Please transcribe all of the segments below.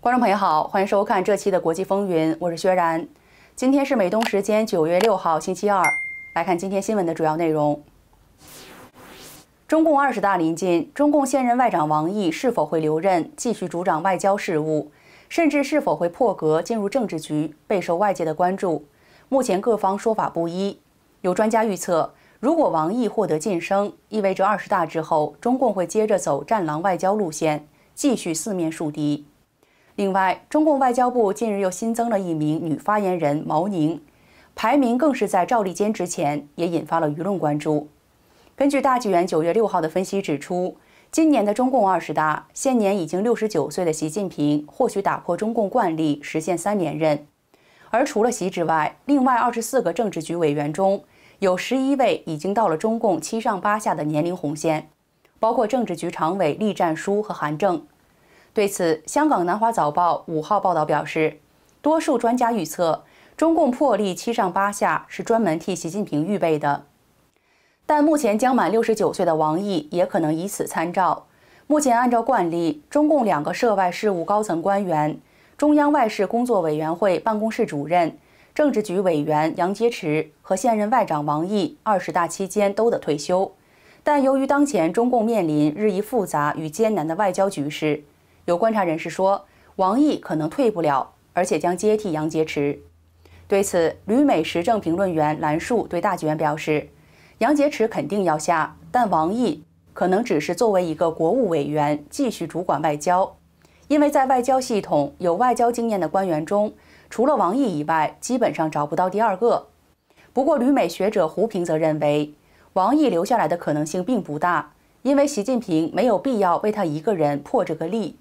观众朋友好，欢迎收看这期的《国际风云》，我是薛然。今天是美东时间九月六号星期二，来看今天新闻的主要内容。中共二十大临近，中共现任外长王毅是否会留任，继续主掌外交事务，甚至是否会破格进入政治局，备受外界的关注。目前各方说法不一，有专家预测，如果王毅获得晋升，意味着二十大之后，中共会接着走“战狼外交”路线，继续四面树敌。另外，中共外交部近日又新增了一名女发言人毛宁，排名更是在赵立坚之前，也引发了舆论关注。根据大纪元九月六号的分析指出，今年的中共二十大，现年已经六十九岁的习近平或许打破中共惯例，实现三连任。而除了习之外，另外二十四个政治局委员中有十一位已经到了中共七上八下的年龄红线，包括政治局常委栗战书和韩正。对此，香港南华早报五号报道表示，多数专家预测，中共破例七上八下是专门替习近平预备的。但目前将满六十九岁的王毅也可能以此参照。目前按照惯例，中共两个涉外事务高层官员，中央外事工作委员会办公室主任、政治局委员杨洁篪和现任外长王毅，二十大期间都得退休。但由于当前中共面临日益复杂与艰难的外交局势，有观察人士说，王毅可能退不了，而且将接替杨洁篪。对此，旅美时政评论员兰树对大纪元表示，杨洁篪肯定要下，但王毅可能只是作为一个国务委员继续主管外交，因为在外交系统有外交经验的官员中，除了王毅以外，基本上找不到第二个。不过，旅美学者胡平则认为，王毅留下来的可能性并不大，因为习近平没有必要为他一个人破这个例。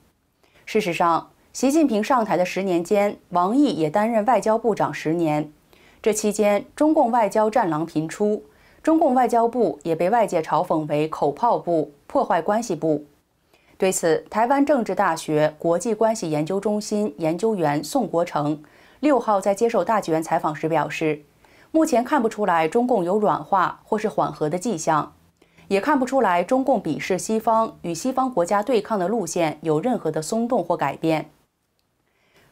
事实上，习近平上台的十年间，王毅也担任外交部长十年。这期间，中共外交战狼频出，中共外交部也被外界嘲讽为“口炮部”“破坏关系部”。对此，台湾政治大学国际关系研究中心研究员宋国成六号在接受《大纪元》采访时表示：“目前看不出来中共有软化或是缓和的迹象。”也看不出来，中共鄙视西方与西方国家对抗的路线有任何的松动或改变。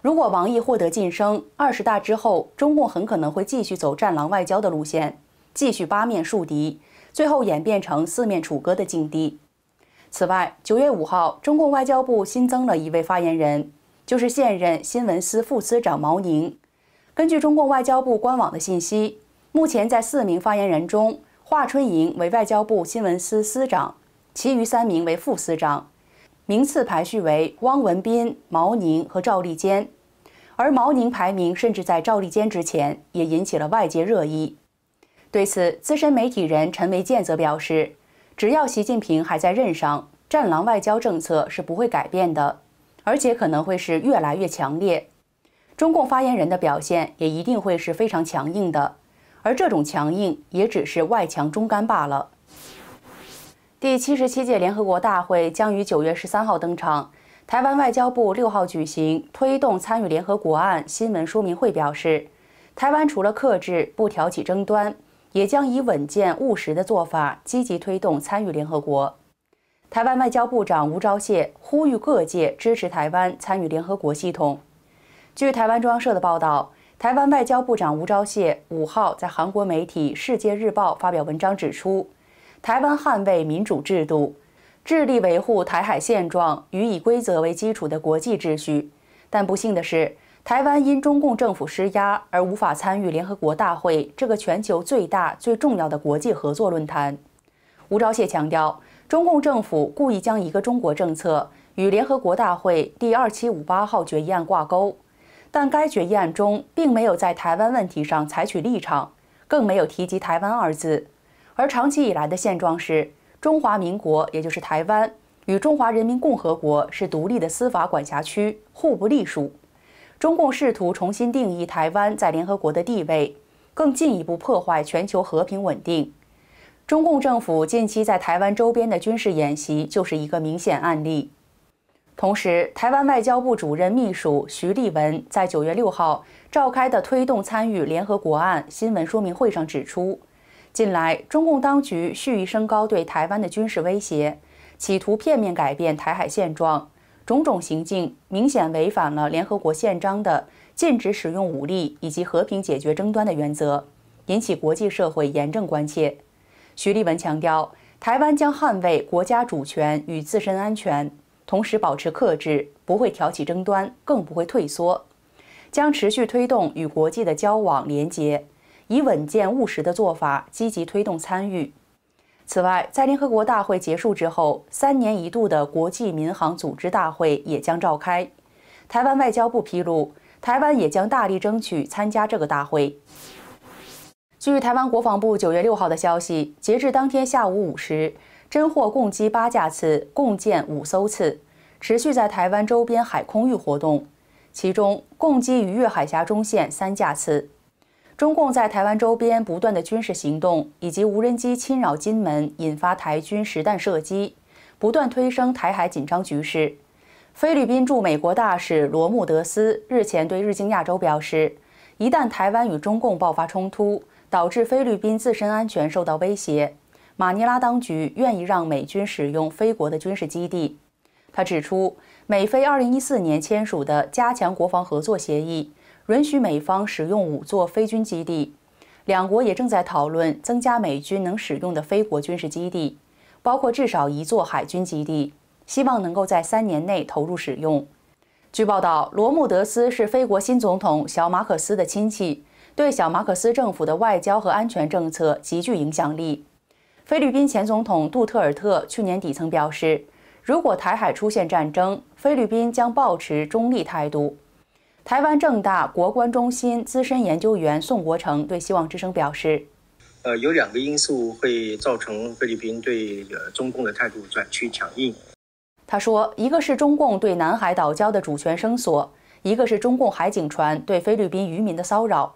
如果王毅获得晋升，二十大之后，中共很可能会继续走战狼外交的路线，继续八面树敌，最后演变成四面楚歌的境地。此外，九月五号，中共外交部新增了一位发言人，就是现任新闻司副司长毛宁。根据中共外交部官网的信息，目前在四名发言人中。华春莹为外交部新闻司司长，其余三名为副司长，名次排序为汪文斌、毛宁和赵立坚，而毛宁排名甚至在赵立坚之前，也引起了外界热议。对此，资深媒体人陈维建则表示：“只要习近平还在任上，‘战狼’外交政策是不会改变的，而且可能会是越来越强烈。中共发言人的表现也一定会是非常强硬的。”而这种强硬也只是外强中干罢了。第七十七届联合国大会将于九月十三号登场。台湾外交部六号举行推动参与联合国案新闻说明会，表示，台湾除了克制不挑起争端，也将以稳健务实的做法积极推动参与联合国。台湾外交部长吴钊燮呼吁各界支持台湾参与联合国系统。据台湾中央社的报道。台湾外交部长吴钊燮五号在韩国媒体《世界日报》发表文章，指出台湾捍卫民主制度，致力维护台海现状与以规则为基础的国际秩序。但不幸的是，台湾因中共政府施压而无法参与联合国大会这个全球最大最重要的国际合作论坛。吴钊燮强调，中共政府故意将一个中国政策与联合国大会第二七五八号决议案挂钩。但该决议案中并没有在台湾问题上采取立场，更没有提及“台湾”二字。而长期以来的现状是，中华民国也就是台湾与中华人民共和国是独立的司法管辖区，互不隶属。中共试图重新定义台湾在联合国的地位，更进一步破坏全球和平稳定。中共政府近期在台湾周边的军事演习就是一个明显案例。同时，台湾外交部主任秘书徐立文在九月六号召开的推动参与联合国案新闻说明会上指出，近来中共当局蓄意升高对台湾的军事威胁，企图片面改变台海现状，种种行径明显违反了联合国宪章的禁止使用武力以及和平解决争端的原则，引起国际社会严正关切。徐立文强调，台湾将捍卫国家主权与自身安全。同时保持克制，不会挑起争端，更不会退缩，将持续推动与国际的交往连接，以稳健务实的做法积极推动参与。此外，在联合国大会结束之后，三年一度的国际民航组织大会也将召开。台湾外交部披露，台湾也将大力争取参加这个大会。据台湾国防部九月六号的消息，截至当天下午五时。侦获共击八架次，共建五艘次，持续在台湾周边海空域活动。其中共击逾越海峡中线三架次。中共在台湾周边不断的军事行动，以及无人机侵扰金门，引发台军实弹射击，不断推升台海紧张局势。菲律宾驻美国大使罗穆德斯日前对日经亚洲表示，一旦台湾与中共爆发冲突，导致菲律宾自身安全受到威胁。马尼拉当局愿意让美军使用菲国的军事基地。他指出，美菲2014年签署的加强国防合作协议，允许美方使用五座菲军基地。两国也正在讨论增加美军能使用的菲国军事基地，包括至少一座海军基地，希望能够在三年内投入使用。据报道，罗穆德斯是菲国新总统小马可斯的亲戚，对小马可斯政府的外交和安全政策极具影响力。菲律宾前总统杜特尔特去年底曾表示，如果台海出现战争，菲律宾将保持中立态度。台湾正大国关中心资深研究员宋国成对《希望之声》表示：“呃，有两个因素会造成菲律宾对呃中共的态度转趋强硬。”他说：“一个是中共对南海岛礁的主权声索，一个是中共海警船对菲律宾渔民的骚扰。”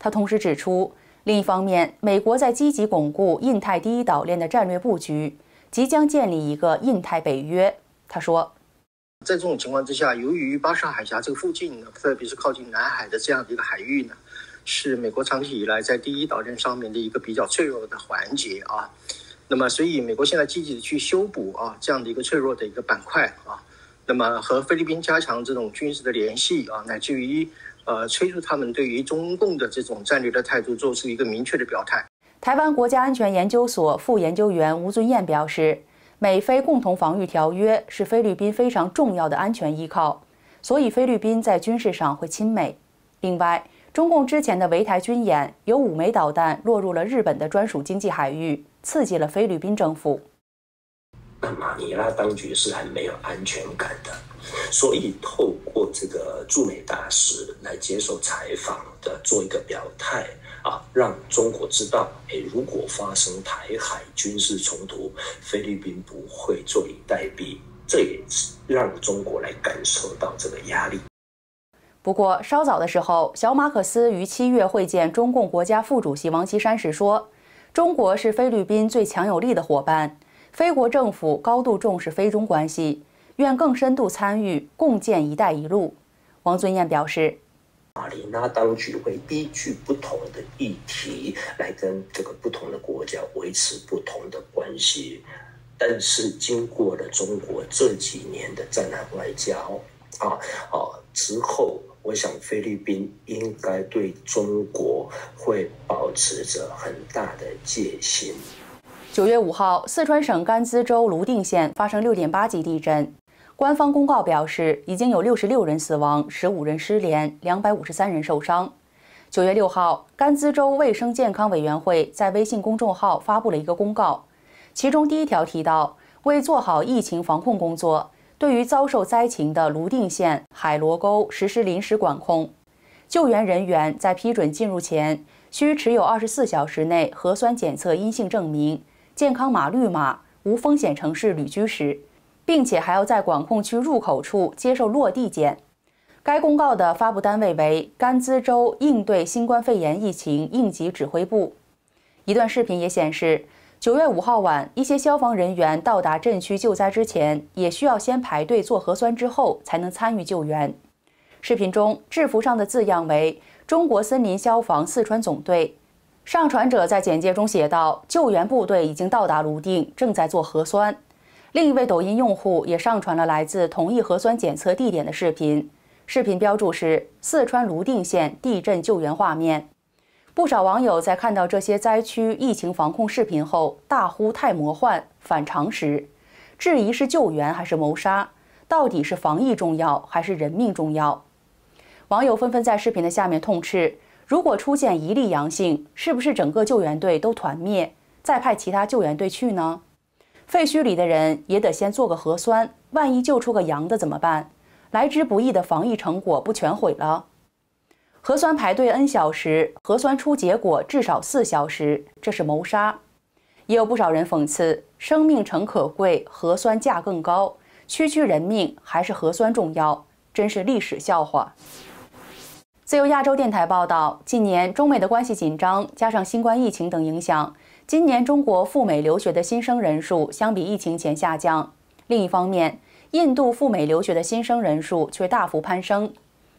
他同时指出。另一方面，美国在积极巩固印太第一岛链的战略布局，即将建立一个印太北约。他说，在这种情况之下，由于巴士海峡这个附近，呢，特别是靠近南海的这样的一个海域呢，是美国长期以来在第一岛链上面的一个比较脆弱的环节啊。那么，所以美国现在积极的去修补啊这样的一个脆弱的一个板块啊。那么，和菲律宾加强这种军事的联系啊，乃至于。呃，催促他们对于中共的这种战略的态度做出一个明确的表态。台湾国家安全研究所副研究员吴尊彦表示，美菲共同防御条约是菲律宾非常重要的安全依靠，所以菲律宾在军事上会亲美。另外，中共之前的围台军演，有五枚导弹落入了日本的专属经济海域，刺激了菲律宾政府。马尼拉当局是很没有安全感的。所以，透过这个驻美大使来接受采访的，做一个表态啊，让中国知道，哎，如果发生台海军事冲突，菲律宾不会坐以待毙，这也是让中国来感受到这个压力。不过稍早的时候，小马可斯于七月会见中共国家副主席王岐山时说：“中国是菲律宾最强有力的伙伴，菲国政府高度重视菲中关系。”愿更深度参与共建“一带一路”，王尊彦表示。马里拉当局会依据不同的议题来跟这个不同的国家维持不同的关系，但是经过了中国这几年的在那外交，啊啊之后，我想菲律宾应该对中国会保持着很大的戒心。九月五号，四川省甘孜州泸定县发生六点八级地震。官方公告表示，已经有六十六人死亡，十五人失联，两百五十三人受伤。九月六号，甘孜州卫生健康委员会在微信公众号发布了一个公告，其中第一条提到，为做好疫情防控工作，对于遭受灾情的泸定县海螺沟实施临时管控，救援人员在批准进入前需持有二十四小时内核酸检测阴性证明、健康码绿码，无风险城市旅居史。并且还要在管控区入口处接受落地检。该公告的发布单位为甘孜州应对新冠肺炎疫情应急指挥部。一段视频也显示，九月五号晚，一些消防人员到达震区救灾之前，也需要先排队做核酸，之后才能参与救援。视频中制服上的字样为“中国森林消防四川总队”。上传者在简介中写道：“救援部队已经到达泸定，正在做核酸。”另一位抖音用户也上传了来自同一核酸检测地点的视频，视频标注是四川泸定县地震救援画面。不少网友在看到这些灾区疫情防控视频后，大呼太魔幻、反常识，质疑是救援还是谋杀？到底是防疫重要还是人命重要？网友纷纷在视频的下面痛斥：如果出现一例阳性，是不是整个救援队都团灭，再派其他救援队去呢？废墟里的人也得先做个核酸，万一救出个阳的怎么办？来之不易的防疫成果不全毁了？核酸排队 n 小时，核酸出结果至少四小时，这是谋杀！也有不少人讽刺：生命诚可贵，核酸价更高，区区人命还是核酸重要？真是历史笑话。自由亚洲电台报道，近年中美的关系紧张，加上新冠疫情等影响。今年中国赴美留学的新生人数相比疫情前下降，另一方面，印度赴美留学的新生人数却大幅攀升。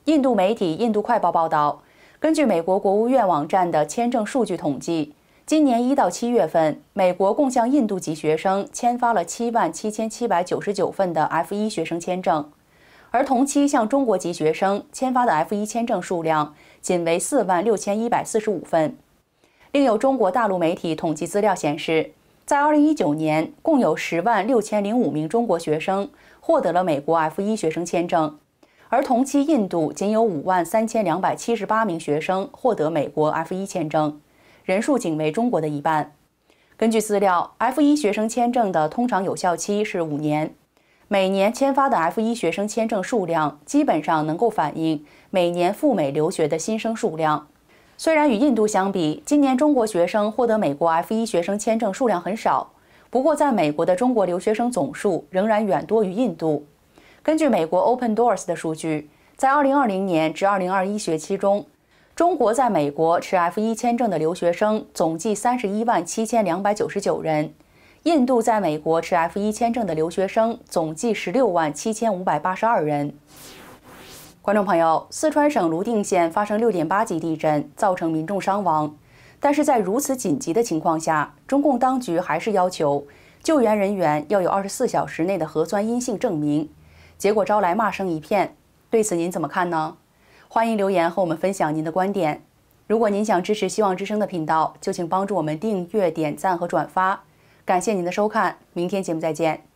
印度媒体《印度快报》报道，根据美国国务院网站的签证数据统计，今年一到七月份，美国共向印度籍学生签发了七万七千七百九十九份的 F1 学生签证，而同期向中国籍学生签发的 F1 签证数量仅为四万六千一百四十五份。另有中国大陆媒体统计资料显示，在2019年，共有10万6千05名中国学生获得了美国 F1 学生签证，而同期印度仅有5万3千2百78名学生获得美国 F1 签证，人数仅为中国的一半。根据资料，F1 学生签证的通常有效期是五年，每年签发的 F1 学生签证数量基本上能够反映每年赴美留学的新生数量。虽然与印度相比，今年中国学生获得美国 F1 学生签证数量很少，不过在美国的中国留学生总数仍然远多于印度。根据美国 Open Doors 的数据，在2020年至2021学期中，中国在美国持 F1 签证的留学生总计31万7千299人，印度在美国持 F1 签证的留学生总计16万7千582人。观众朋友，四川省泸定县发生六点八级地震，造成民众伤亡。但是在如此紧急的情况下，中共当局还是要求救援人员要有二十四小时内的核酸阴性证明，结果招来骂声一片。对此您怎么看呢？欢迎留言和我们分享您的观点。如果您想支持希望之声的频道，就请帮助我们订阅、点赞和转发。感谢您的收看，明天节目再见。